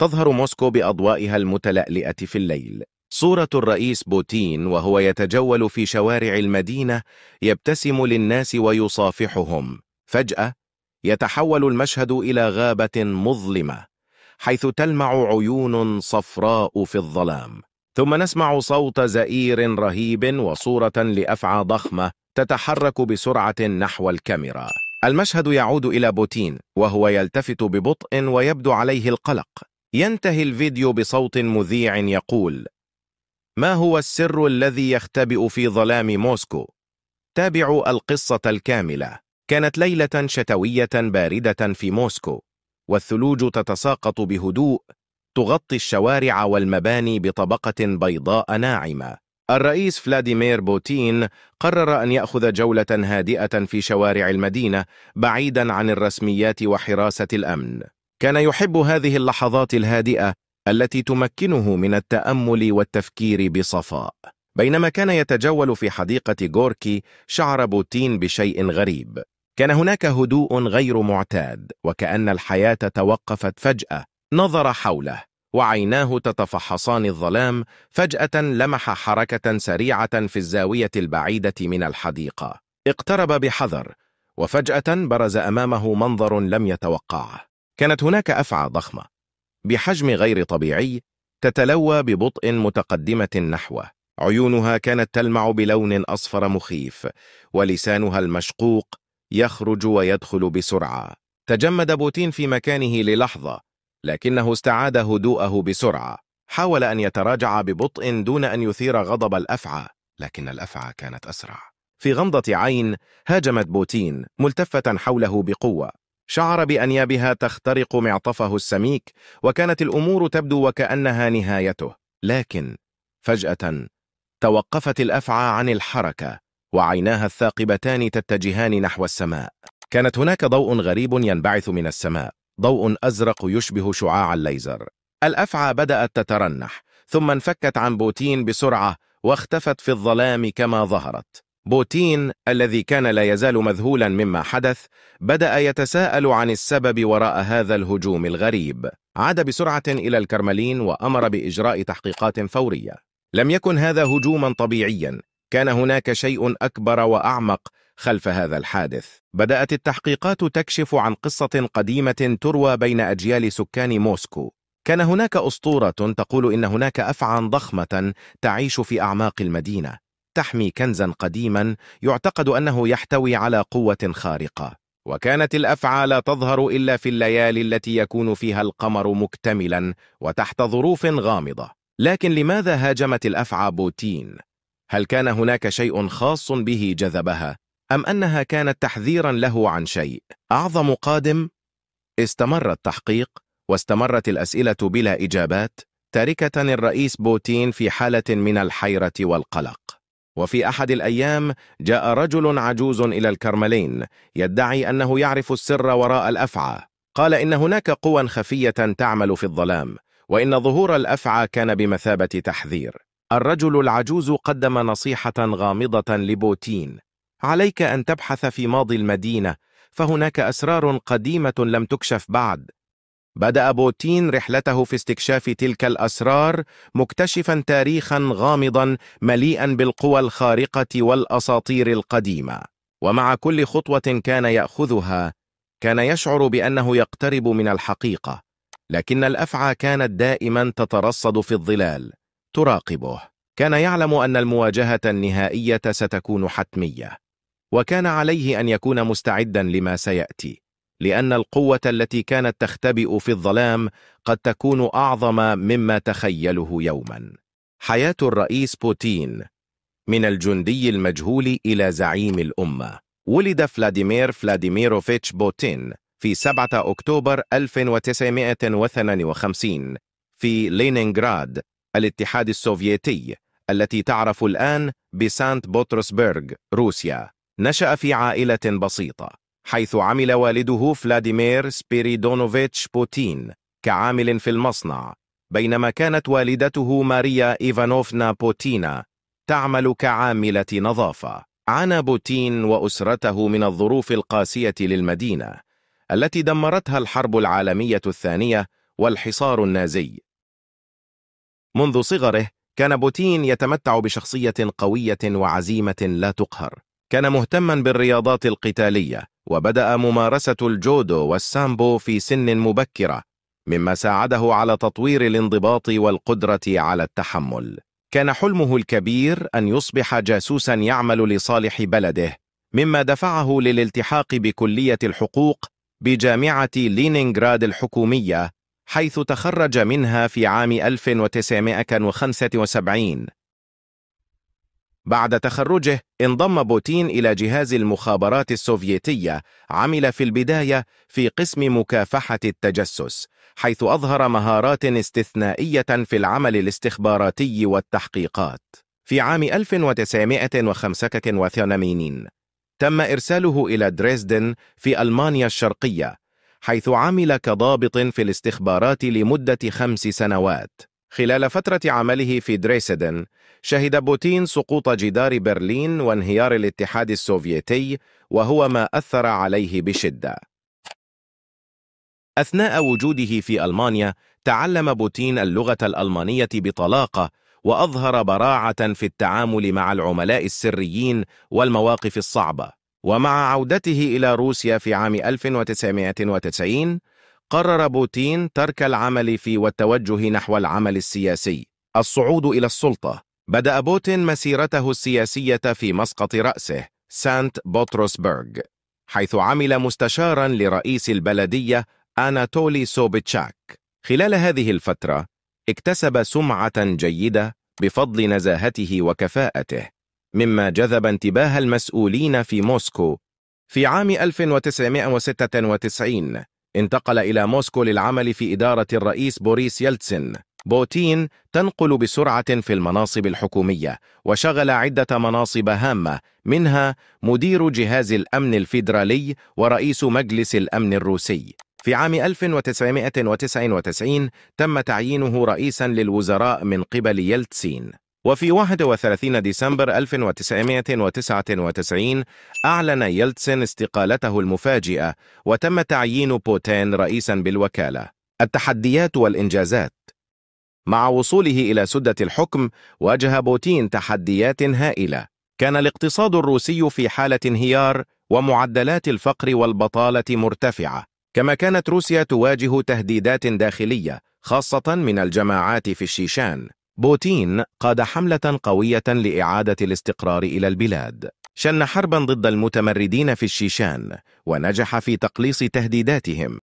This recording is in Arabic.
تظهر موسكو بأضوائها المتلألئة في الليل صورة الرئيس بوتين وهو يتجول في شوارع المدينة يبتسم للناس ويصافحهم فجأة يتحول المشهد إلى غابة مظلمة حيث تلمع عيون صفراء في الظلام ثم نسمع صوت زئير رهيب وصورة لأفعى ضخمة تتحرك بسرعة نحو الكاميرا المشهد يعود إلى بوتين وهو يلتفت ببطء ويبدو عليه القلق ينتهي الفيديو بصوت مذيع يقول ما هو السر الذي يختبئ في ظلام موسكو؟ تابعوا القصة الكاملة كانت ليلة شتوية باردة في موسكو والثلوج تتساقط بهدوء تغطي الشوارع والمباني بطبقة بيضاء ناعمة الرئيس فلاديمير بوتين قرر أن يأخذ جولة هادئة في شوارع المدينة بعيداً عن الرسميات وحراسة الأمن كان يحب هذه اللحظات الهادئة التي تمكنه من التأمل والتفكير بصفاء بينما كان يتجول في حديقة غوركي شعر بوتين بشيء غريب كان هناك هدوء غير معتاد وكأن الحياة توقفت فجأة نظر حوله وعيناه تتفحصان الظلام فجأة لمح حركة سريعة في الزاوية البعيدة من الحديقة اقترب بحذر وفجأة برز أمامه منظر لم يتوقعه كانت هناك أفعى ضخمة بحجم غير طبيعي تتلوى ببطء متقدمة نحوه عيونها كانت تلمع بلون أصفر مخيف ولسانها المشقوق يخرج ويدخل بسرعة تجمد بوتين في مكانه للحظة لكنه استعاد هدوءه بسرعة حاول أن يتراجع ببطء دون أن يثير غضب الأفعى لكن الأفعى كانت أسرع في غمضة عين هاجمت بوتين ملتفة حوله بقوة شعر بأنيابها تخترق معطفه السميك وكانت الأمور تبدو وكأنها نهايته لكن فجأة توقفت الأفعى عن الحركة وعيناها الثاقبتان تتجهان نحو السماء كانت هناك ضوء غريب ينبعث من السماء ضوء أزرق يشبه شعاع الليزر الأفعى بدأت تترنح ثم انفكت عن بوتين بسرعة واختفت في الظلام كما ظهرت بوتين الذي كان لا يزال مذهولا مما حدث بدأ يتساءل عن السبب وراء هذا الهجوم الغريب عاد بسرعة إلى الكرملين وأمر بإجراء تحقيقات فورية لم يكن هذا هجوما طبيعيا كان هناك شيء أكبر وأعمق خلف هذا الحادث بدأت التحقيقات تكشف عن قصة قديمة تروى بين أجيال سكان موسكو كان هناك أسطورة تقول إن هناك أفعى ضخمة تعيش في أعماق المدينة تحمي كنزا قديما يعتقد أنه يحتوي على قوة خارقة وكانت الافعى لا تظهر إلا في الليالي التي يكون فيها القمر مكتملا وتحت ظروف غامضة لكن لماذا هاجمت الأفعى بوتين؟ هل كان هناك شيء خاص به جذبها؟ أم أنها كانت تحذيرا له عن شيء أعظم قادم؟ استمر التحقيق واستمرت الأسئلة بلا إجابات تاركة الرئيس بوتين في حالة من الحيرة والقلق وفي أحد الأيام جاء رجل عجوز إلى الكرملين يدعي أنه يعرف السر وراء الأفعى قال إن هناك قوى خفية تعمل في الظلام وإن ظهور الأفعى كان بمثابة تحذير الرجل العجوز قدم نصيحة غامضة لبوتين عليك أن تبحث في ماضي المدينة فهناك أسرار قديمة لم تكشف بعد بدأ بوتين رحلته في استكشاف تلك الأسرار مكتشفا تاريخا غامضا مليئا بالقوى الخارقة والأساطير القديمة ومع كل خطوة كان يأخذها كان يشعر بأنه يقترب من الحقيقة لكن الأفعى كانت دائما تترصد في الظلال تراقبه كان يعلم أن المواجهة النهائية ستكون حتمية وكان عليه أن يكون مستعدا لما سيأتي لأن القوة التي كانت تختبئ في الظلام قد تكون أعظم مما تخيله يوما حياة الرئيس بوتين من الجندي المجهول إلى زعيم الأمة ولد فلاديمير فلاديميروفيتش بوتين في 7 أكتوبر 1952 في لينينغراد الاتحاد السوفيتي التي تعرف الآن بسانت بطرسبرغ روسيا نشأ في عائلة بسيطة حيث عمل والده فلاديمير سبيريدونوفيتش بوتين كعامل في المصنع بينما كانت والدته ماريا إيفانوفنا بوتينا تعمل كعاملة نظافة عانى بوتين وأسرته من الظروف القاسية للمدينة التي دمرتها الحرب العالمية الثانية والحصار النازي منذ صغره كان بوتين يتمتع بشخصية قوية وعزيمة لا تقهر كان مهتما بالرياضات القتالية وبدأ ممارسة الجودو والسامبو في سن مبكرة مما ساعده على تطوير الانضباط والقدرة على التحمل كان حلمه الكبير أن يصبح جاسوسا يعمل لصالح بلده مما دفعه للالتحاق بكلية الحقوق بجامعة لينينغراد الحكومية حيث تخرج منها في عام 1975 بعد تخرجه انضم بوتين إلى جهاز المخابرات السوفيتية عمل في البداية في قسم مكافحة التجسس حيث أظهر مهارات استثنائية في العمل الاستخباراتي والتحقيقات في عام 1985 تم إرساله إلى دريسدن في ألمانيا الشرقية حيث عمل كضابط في الاستخبارات لمدة خمس سنوات خلال فترة عمله في دريسدن، شهد بوتين سقوط جدار برلين وانهيار الاتحاد السوفيتي، وهو ما أثر عليه بشدة. أثناء وجوده في ألمانيا، تعلم بوتين اللغة الألمانية بطلاقة، وأظهر براعة في التعامل مع العملاء السريين والمواقف الصعبة. ومع عودته إلى روسيا في عام 1990، قرر بوتين ترك العمل في والتوجه نحو العمل السياسي الصعود إلى السلطة بدأ بوتين مسيرته السياسية في مسقط رأسه سانت بطرسبرغ حيث عمل مستشارا لرئيس البلدية أناتولي سوبتشاك خلال هذه الفترة اكتسب سمعة جيدة بفضل نزاهته وكفاءته مما جذب انتباه المسؤولين في موسكو في عام 1996 انتقل إلى موسكو للعمل في إدارة الرئيس بوريس يلتسن بوتين تنقل بسرعة في المناصب الحكومية وشغل عدة مناصب هامة منها مدير جهاز الأمن الفيدرالي ورئيس مجلس الأمن الروسي في عام 1999 تم تعيينه رئيسا للوزراء من قبل يلتسين وفي 31 ديسمبر 1999 أعلن يلتسن استقالته المفاجئة وتم تعيين بوتين رئيسا بالوكالة التحديات والإنجازات مع وصوله إلى سدة الحكم واجه بوتين تحديات هائلة كان الاقتصاد الروسي في حالة انهيار ومعدلات الفقر والبطالة مرتفعة كما كانت روسيا تواجه تهديدات داخلية خاصة من الجماعات في الشيشان بوتين قاد حملة قوية لإعادة الاستقرار إلى البلاد شن حربا ضد المتمردين في الشيشان ونجح في تقليص تهديداتهم